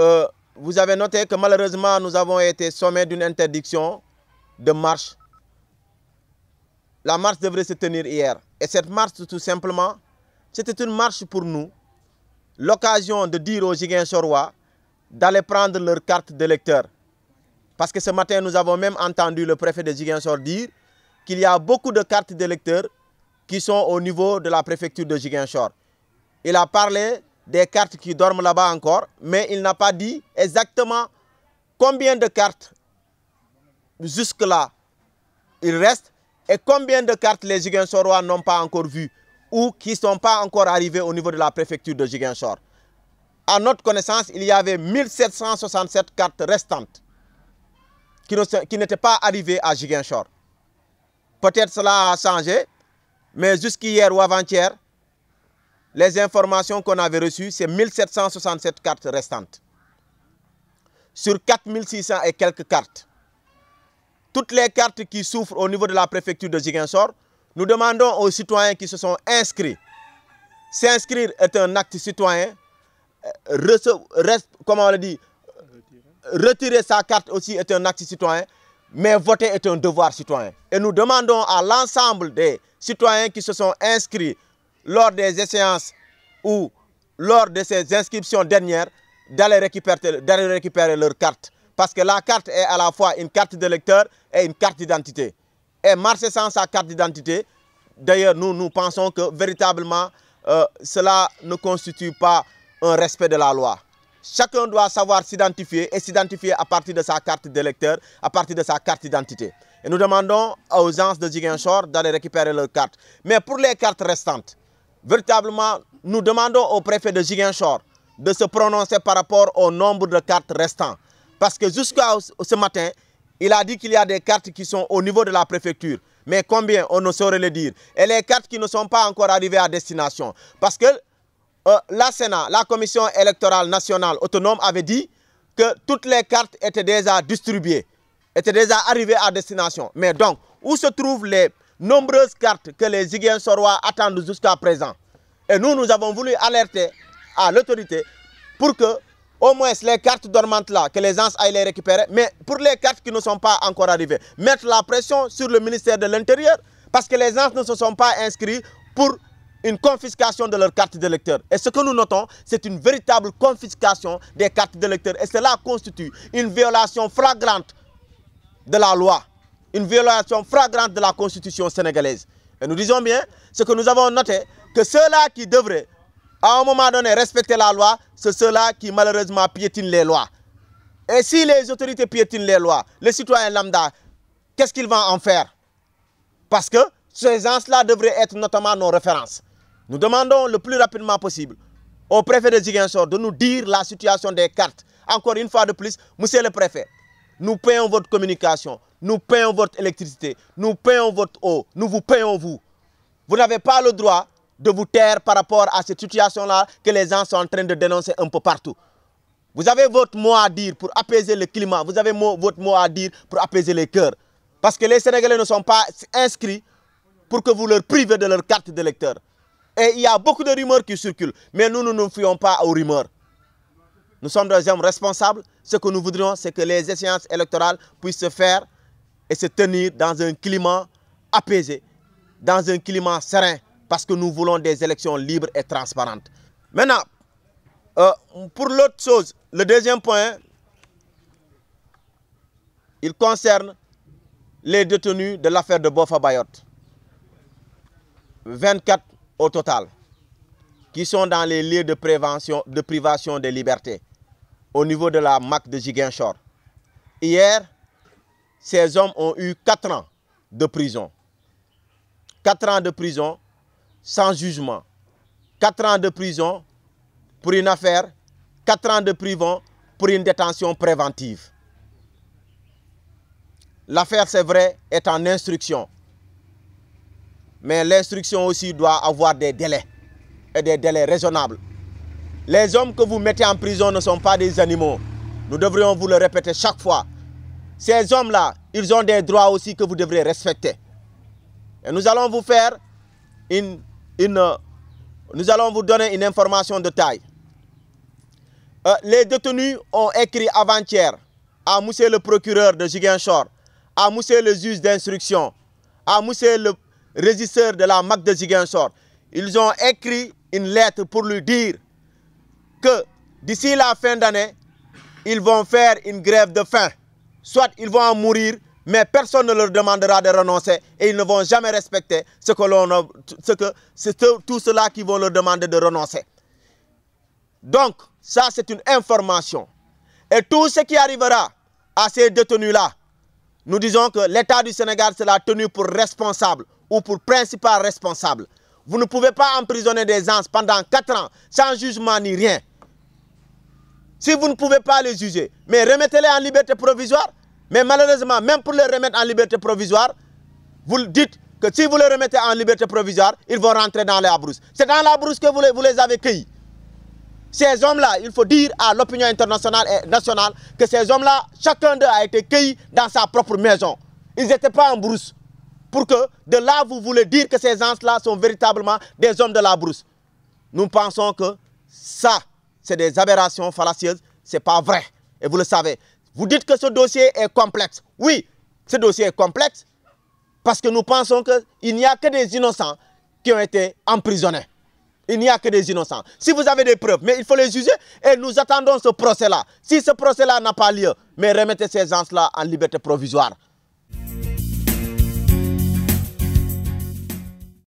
Euh, vous avez noté que malheureusement, nous avons été sommés d'une interdiction de marche. La marche devrait se tenir hier. Et cette marche, tout simplement, c'était une marche pour nous. L'occasion de dire aux Giguinchorois d'aller prendre leur carte d'électeur. Parce que ce matin, nous avons même entendu le préfet de Giguinchor dire qu'il y a beaucoup de cartes d'électeurs qui sont au niveau de la préfecture de Giguinchor. Il a parlé des cartes qui dorment là-bas encore, mais il n'a pas dit exactement combien de cartes jusque-là il reste et combien de cartes les Jiguenchorois n'ont pas encore vues ou qui ne sont pas encore arrivées au niveau de la préfecture de Jiguenchor. À notre connaissance, il y avait 1767 cartes restantes qui n'étaient pas arrivées à Jiguenchor. Peut-être cela a changé, mais jusqu'hier ou avant-hier, les informations qu'on avait reçues, c'est 1767 cartes restantes. Sur 4600 et quelques cartes, toutes les cartes qui souffrent au niveau de la préfecture de Ziguinchor, nous demandons aux citoyens qui se sont inscrits. S'inscrire est un acte citoyen. Euh, on le dit Retirer sa carte aussi est un acte citoyen. Mais voter est un devoir citoyen. Et nous demandons à l'ensemble des citoyens qui se sont inscrits lors des séances ou lors de ces inscriptions dernières, d'aller récupérer, récupérer leur carte. Parce que la carte est à la fois une carte de lecteur et une carte d'identité. Et marcher sans sa carte d'identité, d'ailleurs, nous, nous pensons que véritablement, euh, cela ne constitue pas un respect de la loi. Chacun doit savoir s'identifier et s'identifier à partir de sa carte de lecteur, à partir de sa carte d'identité. Et nous demandons aux gens de Jiguenchor d'aller récupérer leur carte. Mais pour les cartes restantes, Véritablement, nous demandons au préfet de Giguinchor de se prononcer par rapport au nombre de cartes restantes. Parce que jusqu'à ce matin, il a dit qu'il y a des cartes qui sont au niveau de la préfecture. Mais combien, on ne saurait le dire. Et les cartes qui ne sont pas encore arrivées à destination. Parce que euh, la Sénat, la Commission électorale nationale autonome avait dit que toutes les cartes étaient déjà distribuées, étaient déjà arrivées à destination. Mais donc, où se trouvent les nombreuses cartes que les Sorois attendent jusqu'à présent. Et nous, nous avons voulu alerter à l'autorité pour que au moins les cartes dormantes là, que les ans aillent les récupérer. Mais pour les cartes qui ne sont pas encore arrivées, mettre la pression sur le ministère de l'Intérieur parce que les gens ne se sont pas inscrits pour une confiscation de leurs cartes d'électeurs. Et ce que nous notons, c'est une véritable confiscation des cartes d'électeurs. Et cela constitue une violation flagrante de la loi une violation flagrante de la constitution sénégalaise. Et nous disons bien, ce que nous avons noté, que ceux-là qui devraient, à un moment donné, respecter la loi, c'est ceux-là qui malheureusement piétinent les lois. Et si les autorités piétinent les lois, les citoyens lambda, qu'est-ce qu'ils vont en faire Parce que ces gens-là devraient être notamment nos références. Nous demandons le plus rapidement possible au préfet de Ziguinchor de nous dire la situation des cartes. Encore une fois de plus, monsieur le préfet, nous payons votre communication. Nous payons votre électricité, nous payons votre eau, nous vous payons vous. Vous n'avez pas le droit de vous taire par rapport à cette situation-là que les gens sont en train de dénoncer un peu partout. Vous avez votre mot à dire pour apaiser le climat, vous avez votre mot à dire pour apaiser les cœurs. Parce que les Sénégalais ne sont pas inscrits pour que vous leur privez de leur carte d'électeur. Et il y a beaucoup de rumeurs qui circulent, mais nous, nous ne nous pas aux rumeurs. Nous sommes des hommes responsables. Ce que nous voudrions, c'est que les échéances électorales puissent se faire et se tenir dans un climat apaisé, dans un climat serein, parce que nous voulons des élections libres et transparentes. Maintenant, euh, pour l'autre chose, le deuxième point, il concerne les détenus de l'affaire de Bofa Bayot. 24 au total, qui sont dans les lieux de, prévention, de privation des libertés, au niveau de la MAC de Giguinchor. Hier, ces hommes ont eu 4 ans de prison. 4 ans de prison sans jugement. 4 ans de prison pour une affaire. 4 ans de prison pour une détention préventive. L'affaire, c'est vrai, est en instruction. Mais l'instruction aussi doit avoir des délais et des délais raisonnables. Les hommes que vous mettez en prison ne sont pas des animaux. Nous devrions vous le répéter chaque fois. Ces hommes-là, ils ont des droits aussi que vous devrez respecter. Et nous allons vous faire une, euh, nous allons vous donner une information de taille. Euh, les détenus ont écrit avant-hier à Moussé le procureur de Ziguinchor, à Moussé le juge d'instruction, à Moussé le régisseur de la MAC de Ziguinchor. Ils ont écrit une lettre pour lui dire que d'ici la fin d'année, ils vont faire une grève de faim soit ils vont en mourir, mais personne ne leur demandera de renoncer et ils ne vont jamais respecter ce que l'on ce que c'est tout cela qui vont leur demander de renoncer. Donc, ça c'est une information. Et tout ce qui arrivera à ces détenus-là, nous disons que l'État du Sénégal sera tenu pour responsable ou pour principal responsable. Vous ne pouvez pas emprisonner des gens pendant 4 ans sans jugement ni rien. Si vous ne pouvez pas les juger, mais remettez-les en liberté provisoire. Mais malheureusement, même pour les remettre en liberté provisoire, vous dites que si vous les remettez en liberté provisoire, ils vont rentrer dans la brousse. C'est dans la brousse que vous les, avez cueillis. Ces hommes-là, il faut dire à l'opinion internationale et nationale que ces hommes-là, chacun d'eux a été cueilli dans sa propre maison. Ils n'étaient pas en brousse. Pour que de là, vous voulez dire que ces gens-là sont véritablement des hommes de la brousse. Nous pensons que ça, c'est des aberrations fallacieuses, c'est pas vrai. Et vous le savez. Vous dites que ce dossier est complexe. Oui, ce dossier est complexe parce que nous pensons qu'il n'y a que des innocents qui ont été emprisonnés. Il n'y a que des innocents. Si vous avez des preuves, mais il faut les juger et nous attendons ce procès-là. Si ce procès-là n'a pas lieu, mais remettez ces gens-là en liberté provisoire.